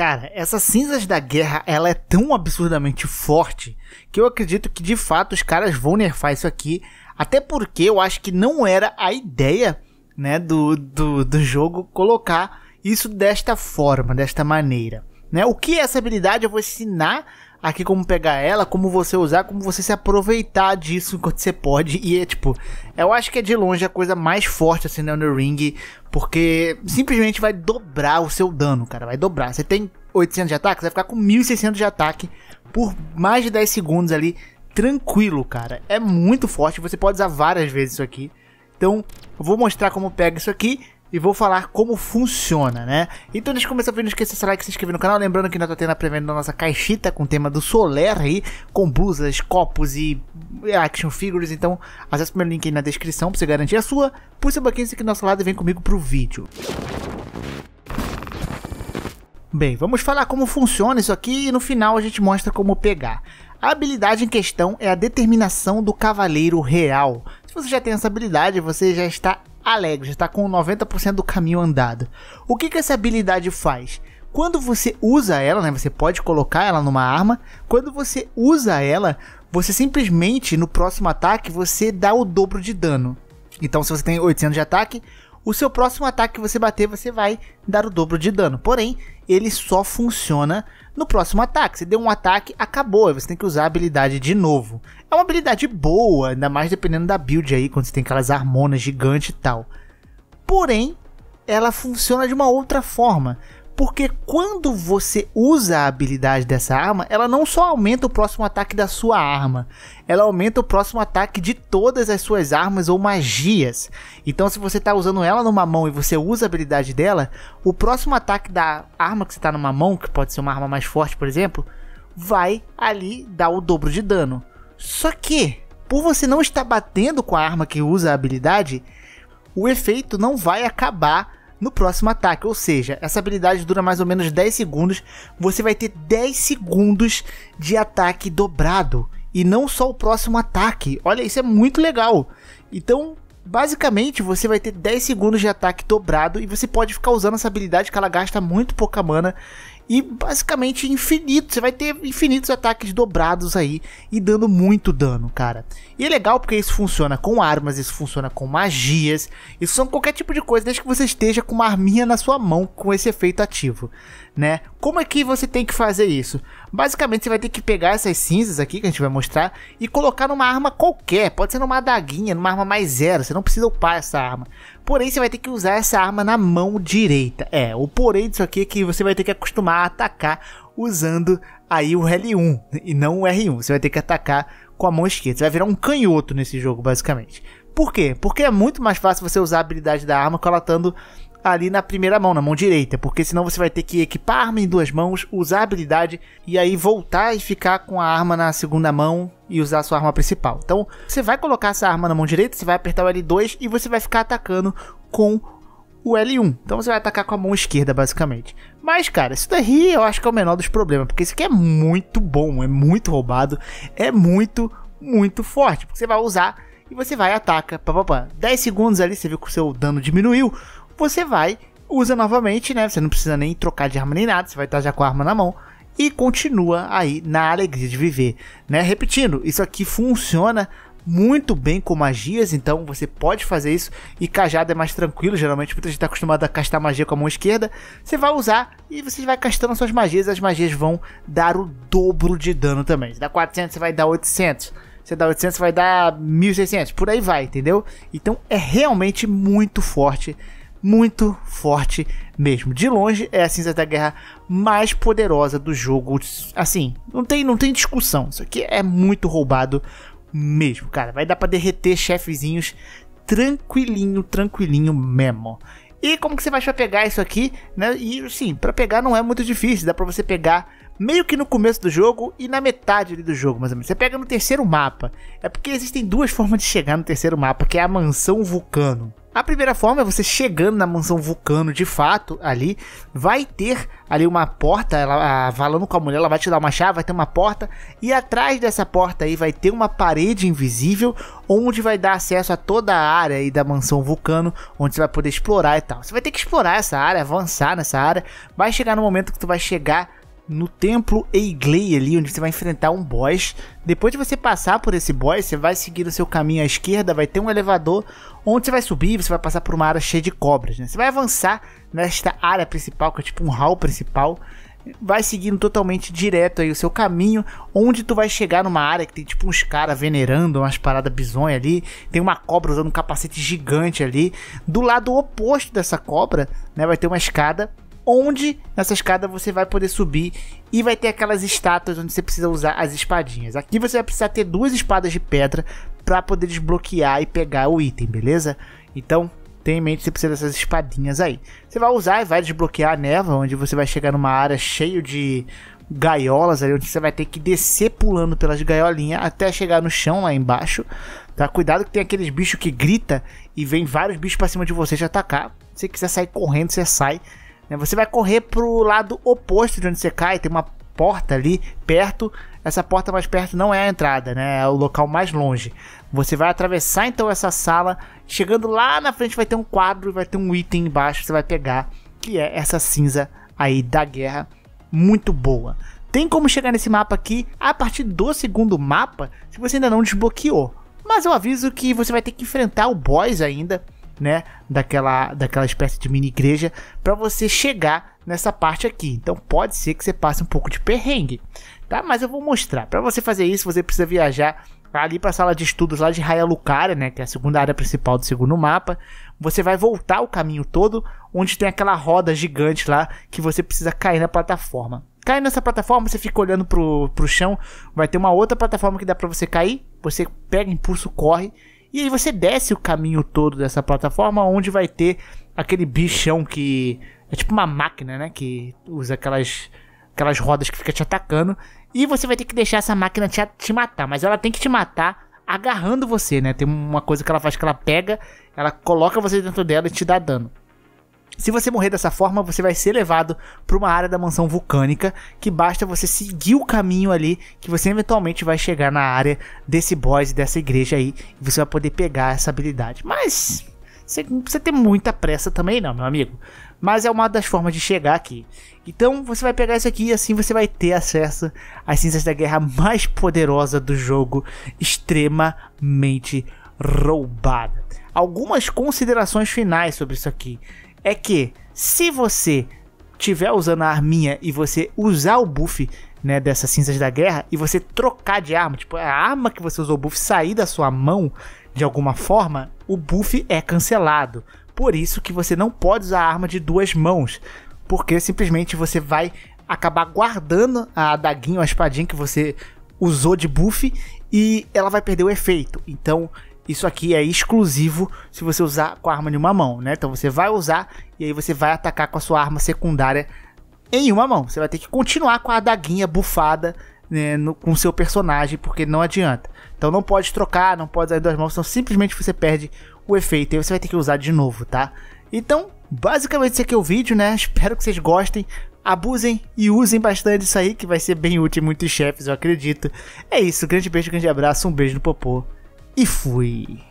Cara, essas cinzas da guerra, ela é tão absurdamente forte que eu acredito que de fato os caras vão nerfar isso aqui, até porque eu acho que não era a ideia, né, do, do, do jogo colocar isso desta forma, desta maneira, né? O que é essa habilidade eu vou ensinar aqui como pegar ela, como você usar, como você se aproveitar disso enquanto você pode. E é tipo, eu acho que é de longe a coisa mais forte assim no Ring, porque simplesmente vai dobrar o seu dano, cara, vai dobrar. Você tem 800 de ataque, você vai ficar com 1600 de ataque por mais de 10 segundos ali, tranquilo, cara. É muito forte, você pode usar várias vezes isso aqui. Então, eu vou mostrar como pega isso aqui e vou falar como funciona, né? Então deixa eu começar o vídeo, não esqueça de like, se inscrever no canal, lembrando que nós estamos tá tendo a pré-venda da nossa caixita com o tema do Soler aí, com blusas, copos e action figures, então acesse o meu link aí na descrição pra você garantir a sua, puxa o banquinho aqui do nosso lado e vem comigo pro vídeo. Bem, vamos falar como funciona isso aqui e no final a gente mostra como pegar. A habilidade em questão é a determinação do cavaleiro real. Se você já tem essa habilidade, você já está alegre, já está com 90% do caminho andado. O que, que essa habilidade faz? Quando você usa ela, né, você pode colocar ela numa arma. Quando você usa ela, você simplesmente no próximo ataque você dá o dobro de dano. Então, se você tem 800 de ataque, o seu próximo ataque que você bater, você vai dar o dobro de dano. Porém, ele só funciona no próximo ataque. Você deu um ataque, acabou. Você tem que usar a habilidade de novo. É uma habilidade boa, ainda mais dependendo da build aí, quando você tem aquelas armonas gigantes e tal. Porém, ela funciona de uma outra forma. Porque quando você usa a habilidade dessa arma, ela não só aumenta o próximo ataque da sua arma, ela aumenta o próximo ataque de todas as suas armas ou magias. Então, se você está usando ela numa mão e você usa a habilidade dela, o próximo ataque da arma que você está numa mão, que pode ser uma arma mais forte, por exemplo, vai ali dar o dobro de dano. Só que, por você não estar batendo com a arma que usa a habilidade, o efeito não vai acabar no próximo ataque. Ou seja, essa habilidade dura mais ou menos 10 segundos. Você vai ter 10 segundos de ataque dobrado. E não só o próximo ataque. Olha, isso é muito legal. Então, basicamente, você vai ter 10 segundos de ataque dobrado. E você pode ficar usando essa habilidade que ela gasta muito pouca mana e basicamente infinito. Você vai ter infinitos ataques dobrados aí e dando muito dano, cara. E é legal porque isso funciona com armas, isso funciona com magias, isso são qualquer tipo de coisa, desde que você esteja com uma arminha na sua mão com esse efeito ativo, né? Como é que você tem que fazer isso? Basicamente, você vai ter que pegar essas cinzas aqui que a gente vai mostrar e colocar numa arma qualquer. Pode ser numa adaguinha, numa arma mais zero. Você não precisa upar essa arma. Porém, você vai ter que usar essa arma na mão direita. É, o porém disso aqui é que você vai ter que acostumar a atacar usando aí o L1 e não o R1. Você vai ter que atacar com a mão esquerda. Você vai virar um canhoto nesse jogo, basicamente. Por quê? Porque é muito mais fácil você usar a habilidade da arma colatando ela estando ali na primeira mão, na mão direita, porque senão você vai ter que equipar a arma em duas mãos, usar a habilidade e aí voltar e ficar com a arma na segunda mão e usar a sua arma principal. Então, você vai colocar essa arma na mão direita, você vai apertar o L2 e você vai ficar atacando com o L1. Então você vai atacar com a mão esquerda, basicamente. Mas, cara, isso daí eu acho que é o menor dos problemas, porque isso aqui é muito bom, é muito roubado, é muito, muito forte, porque você vai usar e você vai ataca, pá. 10 segundos ali, você viu que o seu dano diminuiu, você vai, usa novamente, né? Você não precisa nem trocar de arma nem nada, você vai estar já com a arma na mão e continua aí na alegria de viver, né? Repetindo, isso aqui funciona muito bem com magias, então você pode fazer isso. E cajado é mais tranquilo, geralmente muita gente está acostumado a castar magia com a mão esquerda. Você vai usar e você vai castando suas magias, as magias vão dar o dobro de dano também. Se dá 400, você vai dar 800. Você dá 800, você vai dar 1600, por aí vai, entendeu? Então é realmente muito forte muito forte mesmo. De longe é a cinza da guerra mais poderosa do jogo. Assim, não tem, não tem discussão. Isso aqui é muito roubado mesmo, cara. Vai dar para derreter chefezinhos tranquilinho, tranquilinho mesmo. E como que você vai pra pegar isso aqui, né? E sim, para pegar não é muito difícil, dá para você pegar meio que no começo do jogo e na metade do jogo, mais ou menos. Você pega no terceiro mapa. É porque existem duas formas de chegar no terceiro mapa, que é a mansão vulcano a primeira forma é você chegando na mansão Vulcano de fato, ali, vai ter ali uma porta, ela falando com a mulher, ela vai te dar uma chave, vai ter uma porta, e atrás dessa porta aí vai ter uma parede invisível, onde vai dar acesso a toda a área aí da mansão Vulcano, onde você vai poder explorar e tal. Você vai ter que explorar essa área, avançar nessa área, vai chegar no momento que tu vai chegar no templo Eigley ali, onde você vai enfrentar um boss. Depois de você passar por esse boss, você vai seguir o seu caminho à esquerda, vai ter um elevador onde você vai subir, você vai passar por uma área cheia de cobras, né? Você vai avançar nesta área principal, que é tipo um hall principal, vai seguindo totalmente direto aí o seu caminho, onde tu vai chegar numa área que tem tipo uns caras venerando umas paradas bizonhas ali, tem uma cobra usando um capacete gigante ali, do lado oposto dessa cobra, né, vai ter uma escada onde nessa escada você vai poder subir e vai ter aquelas estátuas onde você precisa usar as espadinhas. Aqui você vai precisar ter duas espadas de pedra para poder desbloquear e pegar o item, beleza? Então, tenha em mente que você precisa dessas espadinhas aí. Você vai usar e vai desbloquear a neva, onde você vai chegar numa área cheia de gaiolas ali, onde você vai ter que descer pulando pelas gaiolinhas até chegar no chão lá embaixo. Tá? Cuidado que tem aqueles bichos que grita e vem vários bichos para cima de você te atacar. Se você quiser sair correndo, você sai. Né? Você vai correr pro lado oposto de onde você cai, tem uma porta ali perto. Essa porta mais perto não é a entrada, né? É o local mais longe. Você vai atravessar então essa sala, chegando lá na frente vai ter um quadro, e vai ter um item embaixo que você vai pegar, que é essa cinza aí da guerra, muito boa. Tem como chegar nesse mapa aqui a partir do segundo mapa, se você ainda não desbloqueou. Mas eu aviso que você vai ter que enfrentar o boss ainda né, daquela, daquela espécie de mini igreja para você chegar nessa parte aqui. Então pode ser que você passe um pouco de perrengue, tá? Mas eu vou mostrar. Para você fazer isso, você precisa viajar ali para a sala de estudos lá de Raia Lucaria, né, que é a segunda área principal do segundo mapa. Você vai voltar o caminho todo, onde tem aquela roda gigante lá que você precisa cair na plataforma. Cair nessa plataforma, você fica olhando pro, pro chão, vai ter uma outra plataforma que dá para você cair, você pega impulso, corre e aí você desce o caminho todo dessa plataforma, onde vai ter aquele bichão que é tipo uma máquina, né? Que usa aquelas, aquelas rodas que fica te atacando. E você vai ter que deixar essa máquina te, te matar. Mas ela tem que te matar agarrando você, né? Tem uma coisa que ela faz que ela pega, ela coloca você dentro dela e te dá dano. Se você morrer dessa forma, você vai ser levado para uma área da mansão vulcânica que basta você seguir o caminho ali que você eventualmente vai chegar na área desse boss dessa igreja aí e você vai poder pegar essa habilidade. Mas você não precisa ter muita pressa também não, meu amigo. Mas é uma das formas de chegar aqui. Então você vai pegar isso aqui e assim você vai ter acesso às cinzas da guerra mais poderosa do jogo, extremamente roubada. Algumas considerações finais sobre isso aqui é que se você tiver usando a arminha e você usar o buff né, dessas cinzas da guerra e você trocar de arma, tipo, a arma que você usou o buff sair da sua mão de alguma forma, o buff é cancelado. Por isso que você não pode usar a arma de duas mãos, porque simplesmente você vai acabar guardando a adaguinha ou a espadinha que você usou de buff e ela vai perder o efeito. Então, isso aqui é exclusivo se você usar com a arma de uma mão, né? Então você vai usar e aí você vai atacar com a sua arma secundária em uma mão. Você vai ter que continuar com a adaguinha bufada né, no, com o seu personagem, porque não adianta. Então não pode trocar, não pode usar duas mãos, senão simplesmente você perde o efeito e você vai ter que usar de novo, tá? Então, basicamente esse aqui é o vídeo, né? Espero que vocês gostem abusem e usem bastante isso aí, que vai ser bem útil em muitos chefes, eu acredito. É isso, grande beijo, grande abraço, um beijo no popô. if we